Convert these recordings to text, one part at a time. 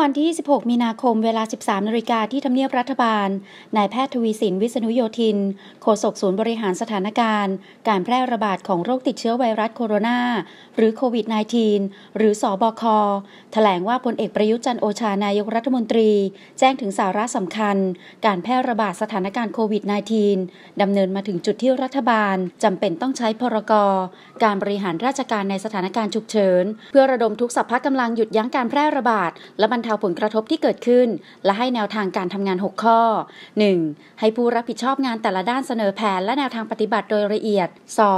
วันที่ 16 มีนาคมเวลา 13 นาฬิกาที่ทำเนียบรัฐบาล นายแพทย์ทวีสิน วิษณุโยธิน โฆษกศูนย์บริหารสถานการณ์ การแพร่ระบาดของโรคติดเชื้อไวรัสโคโรนาหรือโควิด -19 หรือสอบค แถลงว่า พลเอกประยุจันโอชานายกรัฐมนตรี แจ้งถึงสาระสำคัญ การแพร่ระบาดสถานการณ์โควิด -19 ดำเนินมาถึงจุดที่รัฐบาลจำเป็นต้องใช้พรกรการบริหารราชการในสถานการณ์ฉุกเฉินเพื่อระดมทุกสัพพะกำลังหยุดยั้งการแพร่ระบาดและบรรเทาผลกระทบที่เกิดขึ้น และให้แนวทางการทำงาน 6 ข้อ 1. ให้ผู้รับผิดชอบงานแต่ละด้านเสนอแผนและแนวทางปฏิบัติโดยละเอียด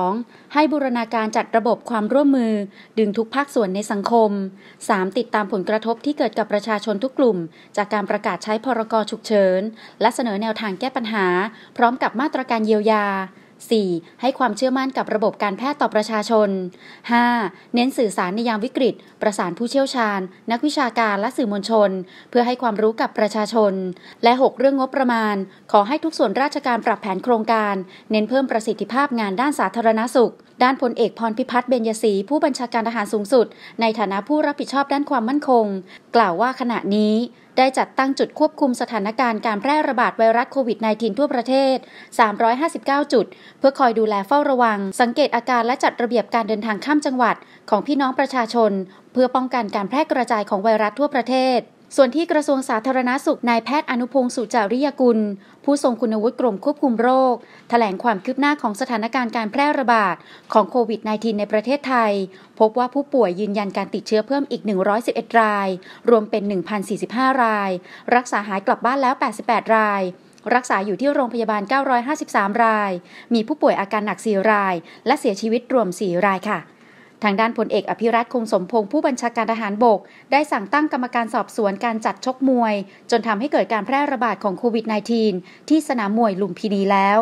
2. ให้บูรณาการจัดระบบความร่วมมือ ดึงทุกภาคส่วนในสังคม 3. ติดตามผลกระทบที่เกิดกับประชาชนทุกกลุ่ม จากการประกาศใช้พรกฉุกเฉิน และเสนอแนวทางแก้ปัญหา พร้อมกับมาตรการเยียวยา 4. ให้ความเชื่อมั่นกับระบบการแพทย์ต่อประชาชน 5. เน้นสื่อสารในยามวิกฤต ประสานผู้เชี่ยวชาญ นักวิชาการ และสื่อมวลชน เพื่อให้ความรู้กับประชาชน และ 6 เรื่องงบประมาณ ขอให้ทุกส่วนราชการปรับแผนโครงการ เน้นเพิ่มประสิทธิภาพงานด้านสาธารณสุขด้านพลเอกพรพิพัฒน์เบญยศรีผู้บัญชาการทหารสูงสุด ในฐานะผู้รับผิดชอบด้านความมั่นคง กล่าวว่าขณะนี้ได้จัดตั้งจุดควบคุมสถานการณ์การแพร่ระบาดไวรัสโควิด -19 ทั่วประเทศ 359 จุดเพื่อคอยดูแลเฝ้าระวัง สังเกตอาการและจัดระเบียบการเดินทางข้ามจังหวัด ของพี่น้องประชาชน เพื่อป้องกันการแพร่กระจายของไวรัสทั่วประเทศส่วนที่กระทรวงสาธารณาสุข นายแพทย์อนุพงศ์สุจาริยกุล ผู้ทรงคุณวุฒิกรมควบคุมโรคถแถลงความคืบหน้าของสถานการณ์การแพร่ระบาดของโควิด -19 ในประเทศไทย พบว่าผู้ป่วยยืนยันการติดเชื้อเพิ่มอีก 111 ราย รวมเป็น 1,045 ราย รักษาหายกลับบ้านแล้ว 88 ราย รักษาอยู่ที่โรงพยาบาล 953 ราย มีผู้ป่วยอาการหนัก 4 ราย และเสียชีวิตรวม 4 ราย ค่ะทางด้านพลเอกอภิรัตคงสมพงศ์ผู้บัญชาการทหารบก ได้สั่งตั้งกรรมการสอบสวนการจัดชกมวย จนทำให้เกิดการแพร่ระบาดของโควิด -19 ที่สนามมวยลุมพินีแล้ว